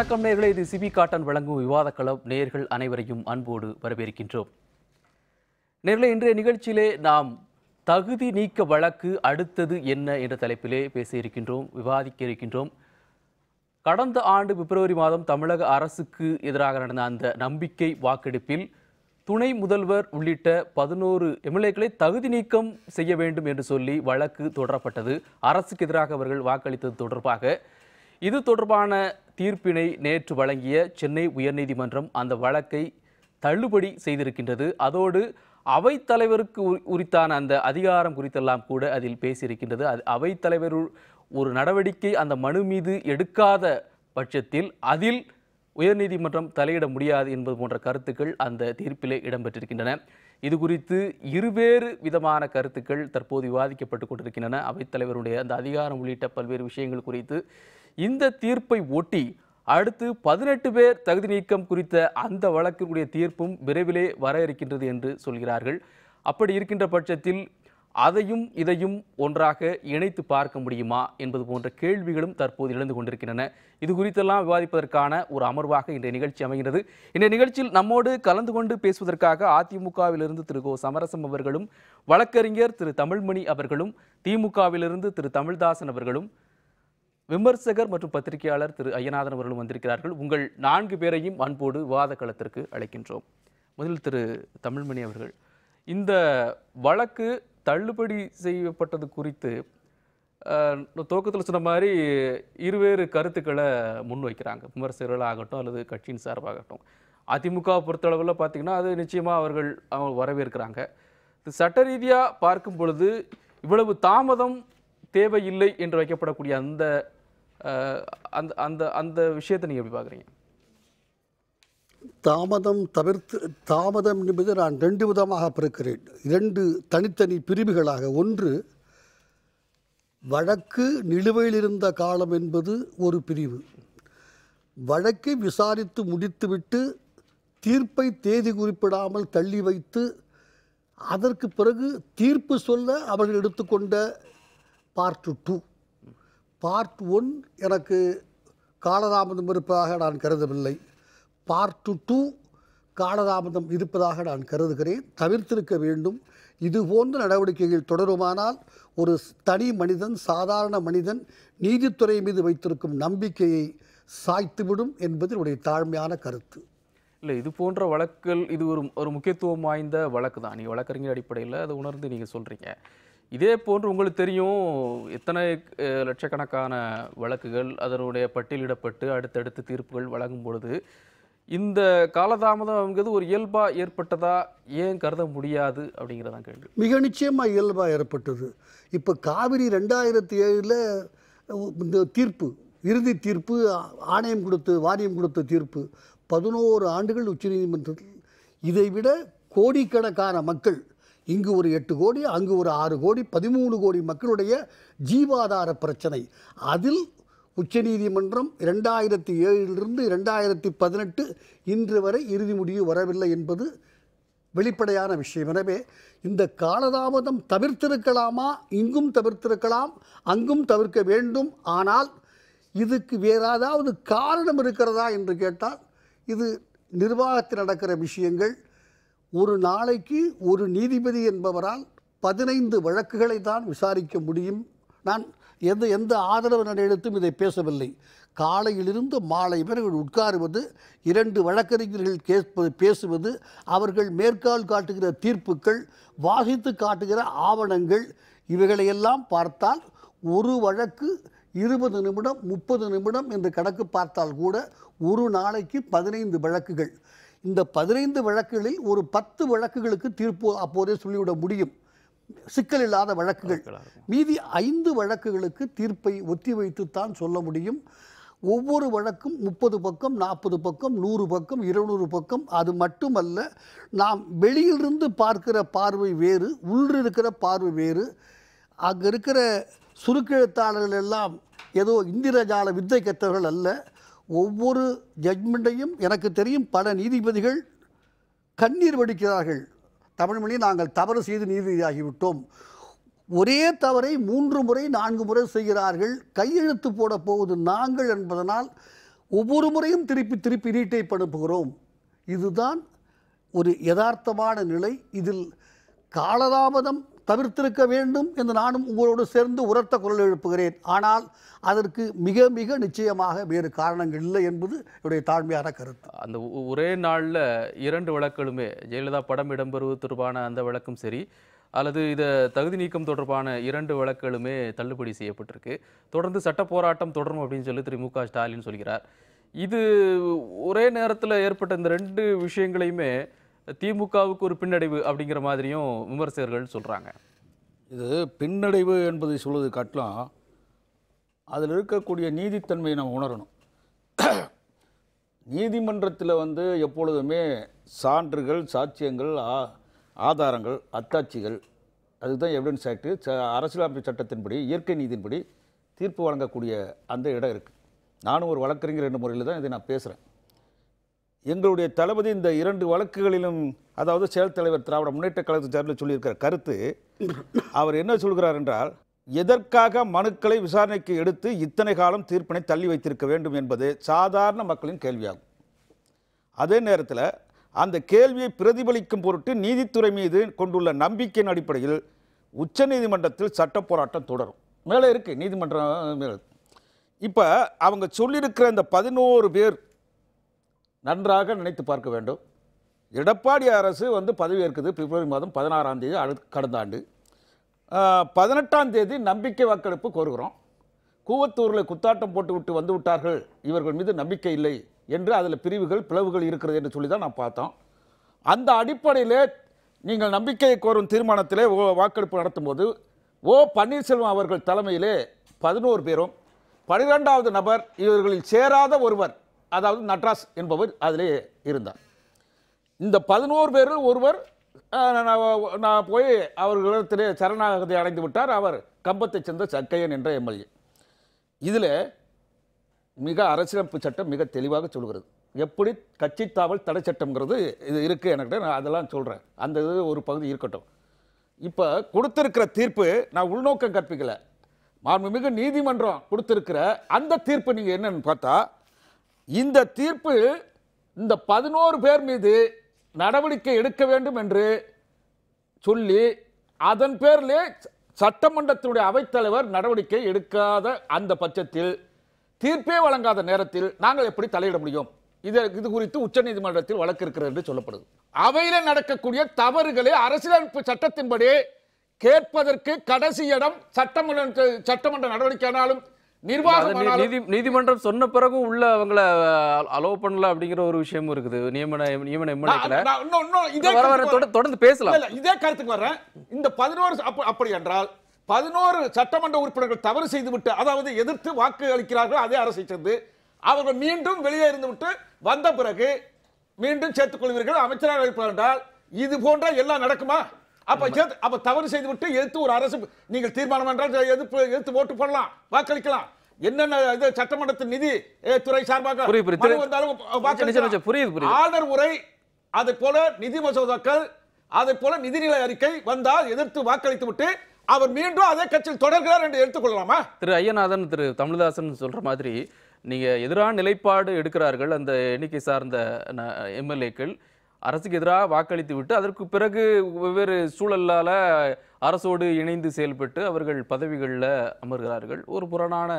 வணக்கம் நேர்களை இது சிபி காட்டன் வழங்கும் விவாத களம் நேர்கள் அனைவரையும் அன்போடு வரவேற்கின்றோம் நேர்களை இன்றைய நிகழ்ச்சியிலே நாம் தகுதி நீக்க வழக்கு அடுத்தது என்ன என்ற தலைப்பிலே பேச இருக்கின்றோம் விவாதிக்க இருக்கின்றோம் கடந்த ஆண்டு பிப்ரவரி மாதம் தமிழக அரசுக்கு எதிராக நடந்த அந்த நம்பிக்கை வாக்கெடுப்பில் துணை முதல்வர் உள்ளிட்ட பதினோரு எம்எல்ஏக்களை தகுதி நீக்கம் செய்ய வேண்டும் என்று சொல்லி வழக்கு தொடரப்பட்டது அரசுக்கு எதிராக அவர்கள் வாக்களித்தது தொடர்பாக இது தொடர்பான தீர்ப்பினை நேற்று வழங்கிய சென்னை உயர்நீதிமன்றம் அந்த வழக்கை தள்ளுபடி செய்திருக்கின்றது அதோடு அவைத்தலைவருக்கு உரித்தான அந்த அதிகாரம் குறித்தெல்லாம் கூட அதில் பேசியிருக்கின்றது அது அவைத்தலைவர் ஒரு நடவடிக்கை அந்த மனு மீது எடுக்காத பட்சத்தில் அதில் உயர்நீதிமன்றம் தலையிட முடியாது என்பது போன்ற கருத்துக்கள் அந்த தீர்ப்பிலே இடம்பெற்றிருக்கின்றன இது குறித்து இருவேறு விதமான கருத்துக்கள் தற்போது விவாதிக்கப்பட்டு கொண்டிருக்கின்றன அவைத்தலைவருடைய அந்த அதிகாரம் உள்ளிட்ட பல்வேறு விஷயங்கள் குறித்து இந்த தீர்ப்பை ஒட்டி அடுத்து பதினெட்டு பேர் தகுதி நீக்கம் குறித்த அந்த வழக்கினுடைய தீர்ப்பும் விரைவிலே வர இருக்கின்றது என்று சொல்கிறார்கள் அப்படி இருக்கின்ற பட்சத்தில் அதையும் இதையும் ஒன்றாக இணைத்து பார்க்க முடியுமா என்பது போன்ற கேள்விகளும் தற்போது எழுந்து கொண்டிருக்கின்றன இது குறித்தெல்லாம் விவாதிப்பதற்கான ஒரு அமர்வாக இன்றைய நிகழ்ச்சி அமைகிறது இன்றைய நிகழ்ச்சியில் நம்மோடு கலந்து கொண்டு பேசுவதற்காக அதிமுகவிலிருந்து திரு கோ சமரசம் அவர்களும் வழக்கறிஞர் திரு தமிழ்மணி அவர்களும் திமுகவிலிருந்து திரு தமிழ்தாசன் அவர்களும் விமர்சகர் மற்றும் பத்திரிகையாளர் திரு ஐயநாதன் அவர்களும் வந்திருக்கிறார்கள் உங்கள் நான்கு பேரையும் அன்போடு விவாத களத்திற்கு அழைக்கின்றோம் முதலில் திரு தமிழ்மணி அவர்கள் இந்த வழக்கு தள்ளுபடி செய்யப்பட்டது குறித்து துவக்கத்தில் சொன்ன மாதிரி இருவேறு கருத்துக்களை முன்வைக்கிறாங்க விமர்சகர்கள் ஆகட்டும் அல்லது கட்சியின் சார்பாகட்டும் அதிமுக பொறுத்தளவில் பார்த்திங்கன்னா அது நிச்சயமாக அவர்கள் அவங்க வரவேற்கிறாங்க சட்ட ரீதியாக பார்க்கும் பொழுது இவ்வளவு தாமதம் தேவையில்லை என்று வைக்கப்படக்கூடிய அந்த அந்த அந்த அந்த விஷயத்தை நீங்கள் எப்படி பார்க்குறீங்க தாமதம் தவிர்த்து தாமதம் என்பது நான் ரெண்டு விதமாக பிறக்கிறேன் இரண்டு தனித்தனி பிரிவுகளாக ஒன்று வழக்கு நிலுவையில் இருந்த காலம் என்பது ஒரு பிரிவு வழக்கை விசாரித்து முடித்துவிட்டு தீர்ப்பை தேதி குறிப்பிடாமல் தள்ளி வைத்து அதற்கு பிறகு தீர்ப்பு சொல்ல அவர்கள் எடுத்துக்கொண்ட பார்ட் டூ பார்ட் ஒன் எனக்கு காலதாமதம் இருப்பதாக நான் கருதவில்லை பார்ட் டூ காலதாமதம் இருப்பதாக நான் கருதுகிறேன் தவிர்த்திருக்க வேண்டும் இது நடவடிக்கைகள் தொடருமானால் ஒரு தனி மனிதன் சாதாரண மனிதன் நீதித்துறை மீது வைத்திருக்கும் நம்பிக்கையை சாய்த்துவிடும் என்பது என்னுடைய தாழ்மையான கருத்து இல்லை இது போன்ற வழக்குகள் இது ஒரு ஒரு முக்கியத்துவம் வாய்ந்த வழக்கு தான் நீங்கள் வழக்கறிஞர் அடிப்படையில் அதை உணர்ந்து நீங்கள் சொல்கிறீங்க இதே போன்று உங்களுக்கு தெரியும் எத்தனை லட்சக்கணக்கான வழக்குகள் அதனுடைய பட்டியலிடப்பட்டு அடுத்தடுத்து தீர்ப்புகள் வழங்கும் பொழுது இந்த காலதாமதம்ங்கிறது ஒரு இயல்பாக ஏற்பட்டதா ஏன் கருத முடியாது அப்படிங்கிறதான் கேள்வி மிக நிச்சயமாக இயல்பாக ஏற்பட்டது இப்போ காவிரி ரெண்டாயிரத்தி ஏழில் இந்த தீர்ப்பு இறுதி தீர்ப்பு ஆணையம் கொடுத்து வாரியம் கொடுத்த தீர்ப்பு பதினோரு ஆண்டுகள் உச்சநீதிமன்றத்தில் இதைவிட கோடிக்கணக்கான மக்கள் இங்கு ஒரு எட்டு கோடி அங்கு ஒரு ஆறு கோடி பதிமூணு கோடி மக்களுடைய ஜீவாதார பிரச்சனை அதில் உச்சநீதிமன்றம் இரண்டாயிரத்தி ஏழிலிருந்து இரண்டாயிரத்தி பதினெட்டு இன்று வரை இறுதி முடிவு வரவில்லை என்பது வெளிப்படையான விஷயம் எனவே இந்த காலதாமதம் தவிர்த்திருக்கலாமா இங்கும் தவிர்த்திருக்கலாம் அங்கும் தவிர்க்க வேண்டும் ஆனால் இதுக்கு வேறு ஏதாவது காரணம் இருக்கிறதா என்று கேட்டால் இது நிர்வாகத்தில் நடக்கிற விஷயங்கள் ஒரு நாளைக்கு ஒரு நீதிபதி என்பவரால் பதினைந்து வழக்குகளை தான் விசாரிக்க முடியும் நான் எந்த எந்த ஆதரவு நடையெடுத்தும் இதை பேசவில்லை காலையிலிருந்து மாலை வரை உட்காருவது இரண்டு வழக்கறிஞர்கள் கேட்பது பேசுவது அவர்கள் மேற்கால் காட்டுகிற தீர்ப்புக்கள் வாசித்து காட்டுகிற ஆவணங்கள் இவைகளையெல்லாம் பார்த்தால் ஒரு வழக்கு இருபது நிமிடம் முப்பது நிமிடம் என்று கணக்கு பார்த்தால் கூட ஒரு நாளைக்கு பதினைந்து வழக்குகள் இந்த பதினைந்து வழக்குகளில் ஒரு பத்து வழக்குகளுக்கு தீர்ப்பு அப்போதே சொல்லிவிட முடியும் சிக்கல் இல்லாத வழக்குகள் மீதி ஐந்து வழக்குகளுக்கு தீர்ப்பை ஒத்திவைத்துத்தான் சொல்ல முடியும் ஒவ்வொரு வழக்கும் முப்பது பக்கம் நாற்பது பக்கம் நூறு பக்கம் இருநூறு பக்கம் அது மட்டுமல்ல நாம் வெளியிலிருந்து பார்க்கிற பார்வை வேறு உள்ளிருக்கிற பார்வை வேறு அங்கே இருக்கிற சுருக்கெழுத்தாளர்கள் எல்லாம் ஏதோ இந்திரஜால வித்தை கற்றவர்கள் அல்ல ஒவ்வொரு ஜட்மெண்ட்டையும் எனக்கு தெரியும் பல நீதிபதிகள் கண்ணீர் வடிக்கிறார்கள் தமிழ்மொழியை நாங்கள் தவறு செய்து நீதிபதியாகிவிட்டோம் ஒரே தவறை மூன்று முறை நான்கு முறை செய்கிறார்கள் கையெழுத்து போட போவது நாங்கள் என்பதனால் ஒவ்வொரு முறையும் திருப்பி திருப்பி நீட்டை அனுப்புகிறோம் இதுதான் ஒரு யதார்த்தமான நிலை இதில் காலதாமதம் தவிர்த்திருக்க வேண்டும் என்று நானும் உங்களோடு சேர்ந்து உரத்த குரல் எழுப்புகிறேன் ஆனால் அதற்கு மிக மிக நிச்சயமாக வேறு காரணங்கள் இல்லை என்பது என்னுடைய தாழ்மையான கருத்து அந்த ஒரே நாளில் இரண்டு வழக்குகளுமே ஜெயலலிதா படம் இடம்பெறுவது தொடர்பான அந்த வழக்கும் சரி அல்லது இதை தகுதி நீக்கம் தொடர்பான இரண்டு வழக்குகளுமே தள்ளுபடி செய்யப்பட்டிருக்கு தொடர்ந்து சட்ட போராட்டம் தொடரும் அப்படின்னு சொல்லி திரு மு க ஸ்டாலின் சொல்கிறார் இது ஒரே நேரத்தில் ஏற்பட்ட இந்த ரெண்டு விஷயங்களையுமே திமுகவுக்கு ஒரு பின்னடைவு அப்படிங்கிற மாதிரியும் விமர்சகர்கள் சொல்கிறாங்க இது பின்னடைவு என்பதை சொல்வது கட்டலாம் அதில் இருக்கக்கூடிய நீதித்தன்மையை நம்ம உணரணும் நீதிமன்றத்தில் வந்து எப்பொழுதுமே சான்றுகள் சாட்சியங்கள் ஆதாரங்கள் அத்தாட்சிகள் அதுதான் எவிடன்ஸ் ஆக்டு ச அரசியலமைப்பு சட்டத்தின்படி இயற்கை நீதியின்படி தீர்ப்பு வழங்கக்கூடிய அந்த இடம் இருக்குது நானும் ஒரு வழக்கறிஞர் என்ற முறையில் தான் இதை நான் பேசுகிறேன் எங்களுடைய தளபதி இந்த இரண்டு வழக்குகளிலும் அதாவது செயல் தலைவர் திராவிட முன்னேற்ற கழகத்தை சார்பில் சொல்லியிருக்கிற கருத்து அவர் என்ன சொல்கிறார் என்றால் எதற்காக மனுக்களை விசாரணைக்கு எடுத்து இத்தனை காலம் தீர்ப்பினை தள்ளி வைத்திருக்க வேண்டும் என்பது சாதாரண மக்களின் கேள்வியாகும் அதே நேரத்தில் அந்த கேள்வியை பிரதிபலிக்கும் பொருட்டு நீதித்துறை மீது கொண்டுள்ள நம்பிக்கையின் அடிப்படையில் உச்சநீதிமன்றத்தில் சட்ட போராட்டம் தொடரும் மேலே இருக்குது நீதிமன்றம் இப்போ அவங்க சொல்லியிருக்கிற இந்த பதினோரு பேர் நன்றாக நினைத்து பார்க்க வேண்டும் எடப்பாடி அரசு வந்து பதவி ஏற்குது பிப்ரவரி மாதம் பதினாறாம் தேதி அடு கடந்த ஆண்டு பதினெட்டாம் தேதி நம்பிக்கை வாக்கெடுப்பு கோருகிறோம் கூவத்தூரில் குத்தாட்டம் போட்டு விட்டு வந்து விட்டார்கள் இவர்கள் மீது நம்பிக்கை இல்லை என்று அதில் பிரிவுகள் பிளவுகள் இருக்கிறது என்று சொல்லி தான் நான் பார்த்தோம் அந்த அடிப்படையில் நீங்கள் நம்பிக்கையை கோரும் தீர்மானத்திலே வாக்கெடுப்பு நடத்தும் போது ஓ பன்னீர்செல்வம் அவர்கள் தலைமையிலே பதினோரு பேரும் பனிரெண்டாவது நபர் இவர்களில் சேராத ஒருவர் அதாவது நட்ராஸ் என்பவர் அதிலே இருந்தார் இந்த பதினோரு பேரில் ஒருவர் நான் போய் அவர்களிடத்திலே சரணாகதி அடைந்து விட்டார் அவர் கம்பத்தைச் சேர்ந்த சக்கையன் என்ற எம்எல்ஏ இதில் மிக அரசியலமைப்பு சட்டம் மிக தெளிவாக சொல்கிறது எப்படி கட்சி தாவல் தடை சட்டம்ங்கிறது இது இருக்குது என்கிட்ட நான் அதெல்லாம் சொல்கிறேன் அந்த இது ஒரு பகுதி இருக்கட்டும் இப்போ கொடுத்துருக்கிற தீர்ப்பு நான் உள்நோக்கம் கற்பிக்கலை மாண்புமிகு நீதிமன்றம் கொடுத்துருக்கிற அந்த தீர்ப்பு நீங்கள் என்னன்னு பார்த்தா இந்த தீர்ப்பு இந்த பதினோரு பேர் மீது நடவடிக்கை எடுக்க வேண்டும் என்று சொல்லி அதன் பேரிலே சட்டமன்றத்தினுடைய அவைத்தலைவர் நடவடிக்கை எடுக்காத அந்த பட்சத்தில் தீர்ப்பே வழங்காத நேரத்தில் நாங்கள் எப்படி தலையிட முடியும் இது இது குறித்து உச்சநீதிமன்றத்தில் வழக்கு இருக்கிறது என்று சொல்லப்படுது அவையில் நடக்கக்கூடிய தவறுகளை அரசியலமைப்பு சட்டத்தின்படி கேட்பதற்கு கடைசி இடம் சட்டமன்ற சட்டமன்ற நடவடிக்கையானாலும் நிர்வாகம் நீதிமன்றம் சொன்ன பிறகும் உள்ள அவங்கள அலோவ் பண்ணல அப்படிங்கிற ஒரு விஷயமும் இருக்குது நியமன நியமன தொடர்ந்து பேசலாம் இதே கருத்துக்கு வர்றேன் இந்த பதினோரு அப்படி என்றால் பதினோரு சட்டமன்ற உறுப்பினர்கள் தவறு செய்து விட்டு அதாவது எதிர்த்து வாக்கு அளிக்கிறார்கள் அதே அரசை சேர்ந்து அவர்கள் மீண்டும் வெளியே இருந்து விட்டு வந்த பிறகு மீண்டும் சேர்த்துக் கொள்வீர்கள் அமைச்சராக இருப்பார் என்றால் இது போன்ற எல்லாம் நடக்குமா அப்ப அப்ப தவறு செய்து விட்டு எடுத்து ஒரு அரசு நீங்கள் தீர்மானம் என்றால் எதிர்ப்பு எதிர்த்து ஓட்டு போடலாம் வாக்களிக்கலாம் என்னென்ன இது சட்டமன்றத்தின் நிதி துறை சார்பாக புரியுது புரியுது ஆளுநர் உரை அதை போல நிதி மசோதாக்கள் அதை போல நிதிநிலை அறிக்கை வந்தால் எதிர்த்து வாக்களித்து விட்டு அவர் மீண்டும் அதே கட்சியில் தொடர்கிறார் என்று எடுத்துக்கொள்ளலாமா திரு ஐயநாதன் திரு தமிழ்தாசன் சொல்ற மாதிரி நீங்க எதிரான நிலைப்பாடு எடுக்கிறார்கள் அந்த எண்ணிக்கை சார்ந்த எம்எல்ஏக்கள் அரசுக்கு எதிராக வாக்களித்து விட்டு அதற்கு பிறகு வெவ்வேறு சூழலால் அரசோடு இணைந்து செயல்பட்டு அவர்கள் பதவிகளில் அமர்கிறார்கள் ஒரு புறணான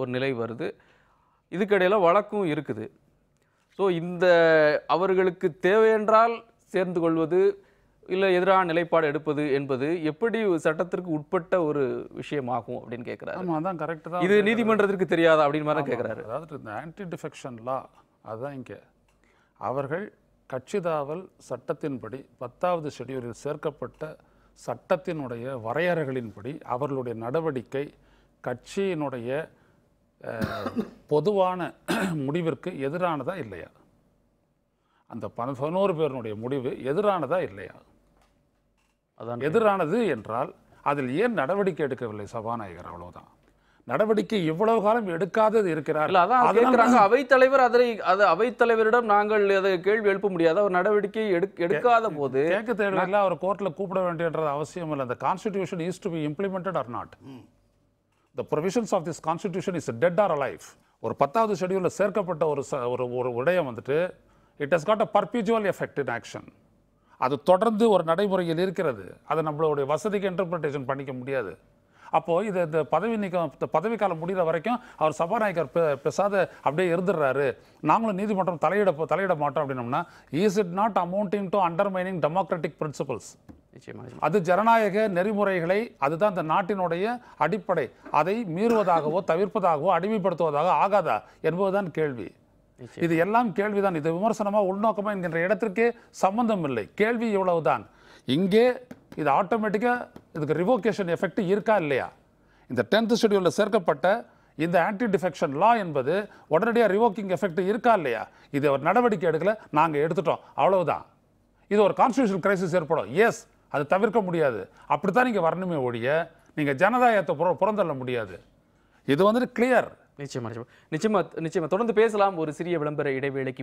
ஒரு நிலை வருது இதுக்கிடையில் வழக்கும் இருக்குது ஸோ இந்த அவர்களுக்கு தேவையென்றால் சேர்ந்து கொள்வது இல்லை எதிரான நிலைப்பாடு எடுப்பது என்பது எப்படி சட்டத்திற்கு உட்பட்ட ஒரு விஷயமாகும் அப்படின்னு கேட்குறாரு அதான் கரெக்டு தான் இது நீதிமன்றத்திற்கு தெரியாதா அப்படின்னு மாதிரி கேட்குறாரு அதாவது இந்த ஆன்டி டிஃபெக்ஷன் லா அதுதான் இங்கே அவர்கள் கட்சிதாவல் சட்டத்தின்படி பத்தாவது ஷெடியூலில் சேர்க்கப்பட்ட சட்டத்தினுடைய வரையறைகளின்படி அவர்களுடைய நடவடிக்கை கட்சியினுடைய பொதுவான முடிவிற்கு எதிரானதா இல்லையா அந்த பதினோரு பேருடைய முடிவு எதிரானதா இல்லையா அதான் எதிரானது என்றால் அதில் ஏன் நடவடிக்கை எடுக்கவில்லை சபாநாயகர் அவ்வளோதான் நடவடிக்கை இவ்வளவு காலம் எடுக்காதது இருக்கிறார் அதான் தலைவர் அதனை அது அவை தலைவரிடம் நாங்கள் அதை கேள்வி எழுப்ப முடியாது அவர் நடவடிக்கை எடுக்காத போது கேட்க தேவையில்ல அவர் கோர்ட்ல கூப்பிட வேண்டியது அவசியம் இல்லை அந்த constitution is to be implemented or not the provisions of this constitution is dead or alive ஒரு பத்தாவது ஷெடியூலில் சேர்க்கப்பட்ட ஒரு ஒரு ஒரு உடையம் வந்துட்டு it has got a perpetual effect in action அது தொடர்ந்து ஒரு நடைமுறையில் இருக்கிறது அதை நம்மளுடைய வசதிக்கு இன்டர்பிரிட்டேஷன் பண்ணிக்க முடியாது அப்போது இது இந்த பதவி நீக்கம் பதவிக்காலம் முடிகிற வரைக்கும் அவர் சபாநாயகர் பெசாத அப்படியே இருந்துடுறாரு நாங்களும் நீதிமன்றம் தலையிட தலையிட மாட்டோம் அப்படின்னோம்னா is it not amounting to undermining democratic principles அது ஜனநாயக நெறிமுறைகளை அதுதான் இந்த நாட்டினுடைய அடிப்படை அதை மீறுவதாகவோ தவிர்ப்பதாகவோ அடிமைப்படுத்துவதாக ஆகாதா என்பதுதான் கேள்வி இது எல்லாம் கேள்விதான் இது விமர்சனமா உள்நோக்கமாக என்கின்ற இடத்திற்கே சம்பந்தம் இல்லை கேள்வி இவ்வளவுதான் இங்கே இது ஆட்டோமேட்டிக்காக இதுக்கு ரிவோகேஷன் எஃபெக்ட் இருக்கா இல்லையா இந்த டென்த் ஷெடியூலில் சேர்க்கப்பட்ட இந்த ஆன்டி டிஃபெக்ஷன் லா என்பது உடனடியாக ரிவோக்கிங் எஃபெக்ட் இருக்கா இல்லையா இது ஒரு நடவடிக்கை எடுக்கல நாங்கள் எடுத்துட்டோம் அவ்வளவுதான் இது ஒரு கான்ஸ்டியூஷன் கிரைசிஸ் ஏற்படும் எஸ் அது தவிர்க்க முடியாது அப்படி தான் நீங்கள் வரணுமே ஒழிய நீங்கள் ஜனநாயகத்தை புற புறந்தள்ள முடியாது இது வந்துட்டு கிளியர் நிச்சயமா நிச்சயமா நிச்சயமா தொடர்ந்து பேசலாம் ஒரு சிறிய விளம்பர இடைவேளைக்கு